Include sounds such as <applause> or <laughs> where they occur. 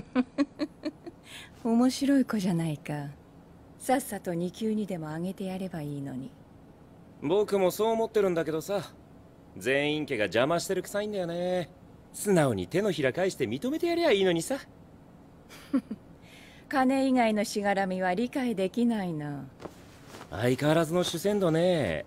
<laughs> 面白い子じゃないかさっさと2級にでも上げてやればいいのに僕もそう思ってるんだけどさ全員家が邪魔してるくさいんだよね素直に手のひら返して認めてやりゃいいのにさ <laughs> 金以外のしがらみは理解できないな相変わらずの主戦度ね